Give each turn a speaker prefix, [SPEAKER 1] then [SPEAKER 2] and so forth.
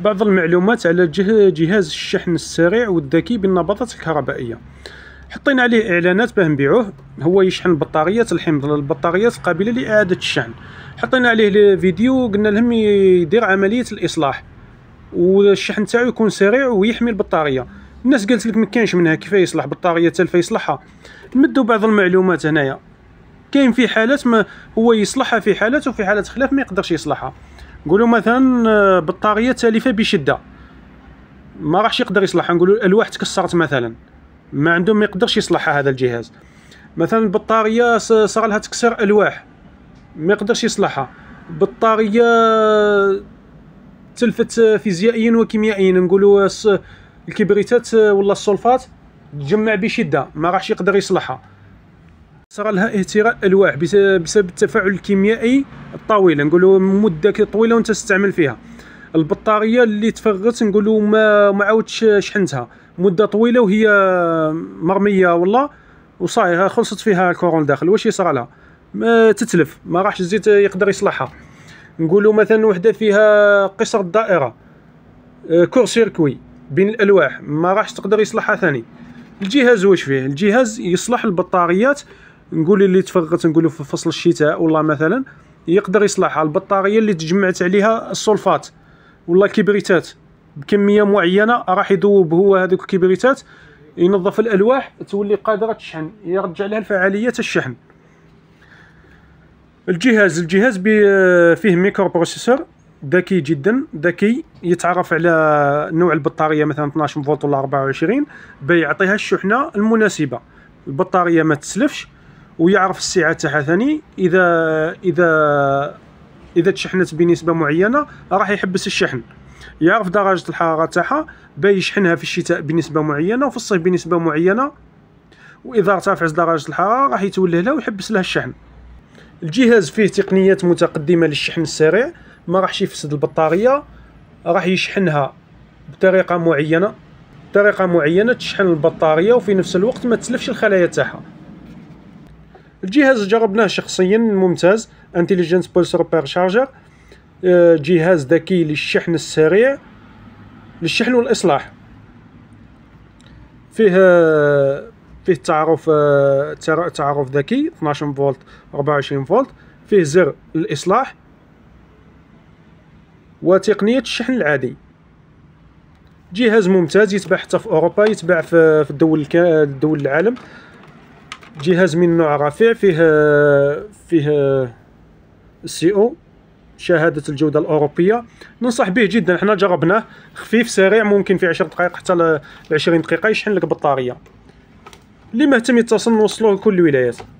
[SPEAKER 1] بعض المعلومات على جهاز الشحن السريع والذكي بالنبضات الكهربائية حطينا عليه اعلانات باه نبيعوه هو يشحن بطاريات الحمض البطاريات القابله لاعاده الشحن حطينا عليه فيديو قلنا لهم يدير عمليه الاصلاح والشحن تاعو يكون سريع ويحمي البطاريه الناس قالت لك ما كانش منها كيف يصلح بطاريه تلف يصلحها نمدوا بعض المعلومات هنايا كاين في حالات ما هو يصلحها في حالات وفي حالات خلاف ما يقدرش يصلحها نقولوا مثلا آه، بطاريه تالفه بشده ما راحش يقدر يصلحها نقولوا الالواح تكسرت مثلا ما عندهم ما يقدرش يصلحها هذا الجهاز مثلا بطاريه صار لها تكسر الواح ما يقدرش يصلحها بطاريه آه، تلفت آه، فيزيائيا وكيميائيا نقولوا الكبريتات ولا السولفات تجمع بشده ما راحش يقدر يصلحها صار لها اهتراء الواح بسبب التفاعل الكيميائي الطويل نقولوا مده طويله وانت تستعمل فيها البطاريه اللي تفرغت نقولوا ما ما عاودش شحنتها مده طويله وهي مرميه والله وصاي خلصت فيها الكورون داخل واش يصرى لها ما تتلف ما راحش الزيت يقدر يصلحها نقولوا مثلا وحده فيها قصر الدائره آه، كور سيركوي بين الالواح ما راحش تقدر يصلحها ثاني الجهاز واش فيه الجهاز يصلح البطاريات نقول اللي تفرغت نقولوا في فصل الشتاء والله مثلا يقدر يصلحها البطاريه اللي تجمعت عليها السلفات والله الكبريتات بكميه معينه راح يذوب هو هذوك الكبريتات ينظف الالواح تولي قادره تشحن يرجع لها الفعاليه الشحن الجهاز الجهاز فيه ميكرو بروسيسور ذكي جدا ذكي يتعرف على نوع البطاريه مثلا 12 فولت ولا 24 بيعطيها الشحنه المناسبه البطاريه ما تسلفش ويعرف السعه تاعها ثاني اذا اذا اذا تشحنت بنسبه معينه راح يحبس الشحن يعرف درجه الحراره تاعها باش يشحنها في الشتاء بنسبه معينه وفي الصيف بنسبه معينه واذا ارتفعت درجه الحراره راح يتوله لها ويحبس لها الشحن الجهاز فيه تقنيات متقدمه للشحن السريع ما راحش يفسد البطاريه راح يشحنها بطريقه معينه طريقه معينه تشحن البطاريه وفي نفس الوقت ما تسلفش الخلايا تاعها الجهاز جربناه شخصيا ممتاز انتليجنس بولس روبير شارجر جهاز ذكي للشحن السريع للشحن والاصلاح فيه فيه تعرف آه، تعرف ذكي 12 فولت 24 فولت فيه زر الاصلاح وتقنيه الشحن العادي جهاز ممتاز يتباع حتى في اوروبا يتباع في الدول الدول العالم جهاز من نوع رفيع فيه فيه سي او شهادة الجودة الأوروبية ننصح به جدا حنا جربناه خفيف سريع ممكن في 10 دقائق حتى ل 20 دقيقة يشحن لك بطارية اللي مهتم يتصل نوصلوه لكل الولايات